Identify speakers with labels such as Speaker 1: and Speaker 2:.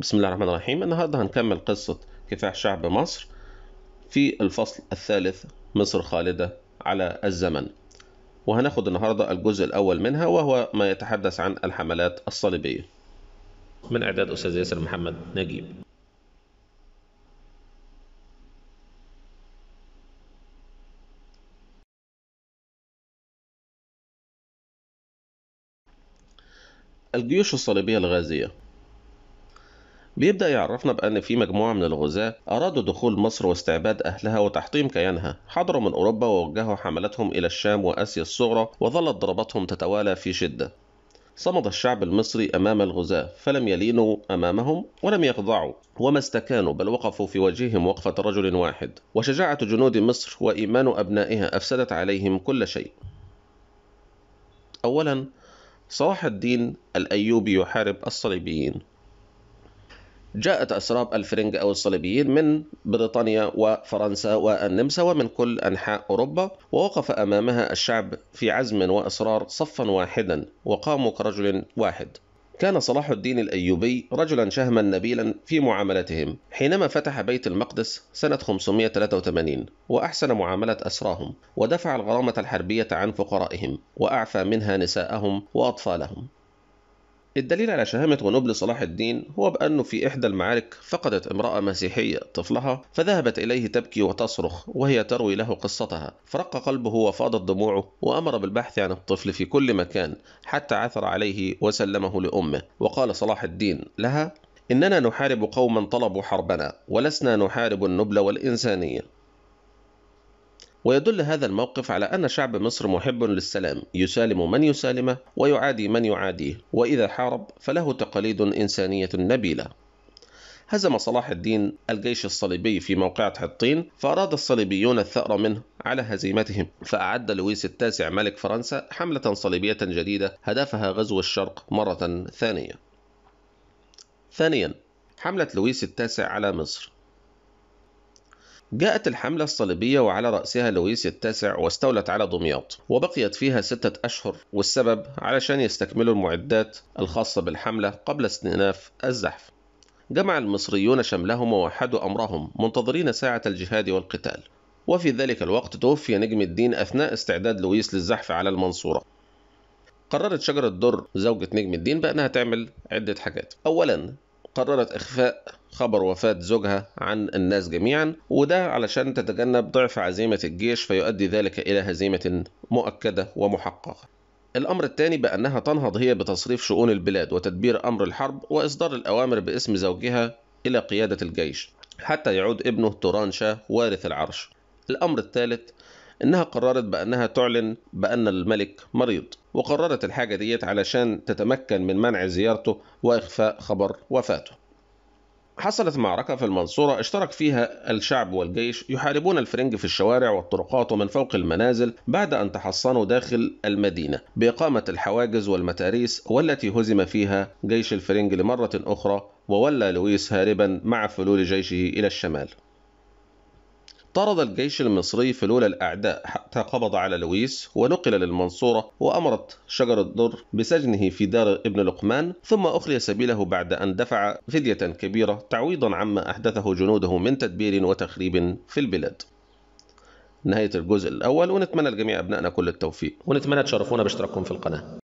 Speaker 1: بسم الله الرحمن الرحيم النهارده هنكمل قصة كفاح شعب مصر في الفصل الثالث مصر خالدة على الزمن وهناخد النهارده الجزء الأول منها وهو ما يتحدث عن الحملات الصليبية من إعداد أستاذ ياسر محمد نجيب الجيوش الصليبية الغازية بيبدأ يعرفنا بأن في مجموعة من الغزاة أرادوا دخول مصر واستعباد أهلها وتحطيم كيانها حضروا من أوروبا ووجهوا حملاتهم إلى الشام وآسيا الصغرى وظلت ضرباتهم تتوالى في شدة صمد الشعب المصري أمام الغزاة فلم يلينوا أمامهم ولم يخضعوا وما استكانوا بل وقفوا في وجههم وقفة رجل واحد وشجاعة جنود مصر وإيمان أبنائها أفسدت عليهم كل شيء أولا صلاح الدين الأيوبي يحارب الصليبيين جاءت أسراب الفرنج أو الصليبيين من بريطانيا وفرنسا والنمسا ومن كل أنحاء أوروبا ووقف أمامها الشعب في عزم وإصرار صفا واحدا وقاموا كرجل واحد كان صلاح الدين الأيوبي رجلا شهما نبيلا في معاملتهم حينما فتح بيت المقدس سنة 583 وأحسن معاملة أسراهم ودفع الغرامة الحربية عن فقرائهم وأعفى منها نساءهم وأطفالهم الدليل على شهامة غنوب لصلاح الدين هو بأنه في إحدى المعارك فقدت امرأة مسيحية طفلها فذهبت إليه تبكي وتصرخ وهي تروي له قصتها فرق قلبه وفاضت دموعه وأمر بالبحث عن الطفل في كل مكان حتى عثر عليه وسلمه لأمه وقال صلاح الدين لها إننا نحارب قوما طلبوا حربنا ولسنا نحارب النبل والإنسانية ويدل هذا الموقف على أن شعب مصر محب للسلام يسالم من يسالمه ويعادي من يعاديه وإذا حارب فله تقاليد إنسانية نبيلة هزم صلاح الدين الجيش الصليبي في موقعة حطين فأراد الصليبيون الثأر منه على هزيمتهم فأعد لويس التاسع ملك فرنسا حملة صليبية جديدة هدفها غزو الشرق مرة ثانية ثانيا حملة لويس التاسع على مصر جاءت الحملة الصليبية وعلى رأسها لويس التاسع واستولت على دمياط وبقيت فيها ستة أشهر والسبب علشان يستكملوا المعدات الخاصة بالحملة قبل استئناف الزحف جمع المصريون شملهم ووحدوا أمرهم منتظرين ساعة الجهاد والقتال وفي ذلك الوقت توفي نجم الدين أثناء استعداد لويس للزحف على المنصورة قررت شجرة در زوجة نجم الدين بأنها تعمل عدة حاجات أولا قررت إخفاء خبر وفاة زوجها عن الناس جميعا وده علشان تتجنب ضعف عزيمة الجيش فيؤدي ذلك إلى هزيمة مؤكدة ومحققة الأمر الثاني بأنها تنهض هي بتصريف شؤون البلاد وتدبير أمر الحرب وإصدار الأوامر باسم زوجها إلى قيادة الجيش حتى يعود ابنه توران شاه وارث العرش الأمر الثالث إنها قررت بأنها تعلن بأن الملك مريض وقررت الحاجة ديت علشان تتمكن من منع زيارته وإخفاء خبر وفاته حصلت معركة في المنصورة اشترك فيها الشعب والجيش يحاربون الفرنج في الشوارع والطرقات ومن فوق المنازل بعد أن تحصنوا داخل المدينة بإقامة الحواجز والمتاريس والتي هزم فيها جيش الفرنج لمرة أخرى وولى لويس هاربا مع فلول جيشه إلى الشمال طرد الجيش المصري الأولى الأعداء حتى قبض على لويس ونقل للمنصورة وأمرت شجر الدر بسجنه في دار ابن لقمان ثم أخلي سبيله بعد أن دفع فدية كبيرة تعويضا عما أحدثه جنوده من تدبير وتخريب في البلاد نهاية الجزء الأول ونتمنى لجميع أبنائنا كل التوفيق ونتمنى تشرفونا باشتراككم في القناة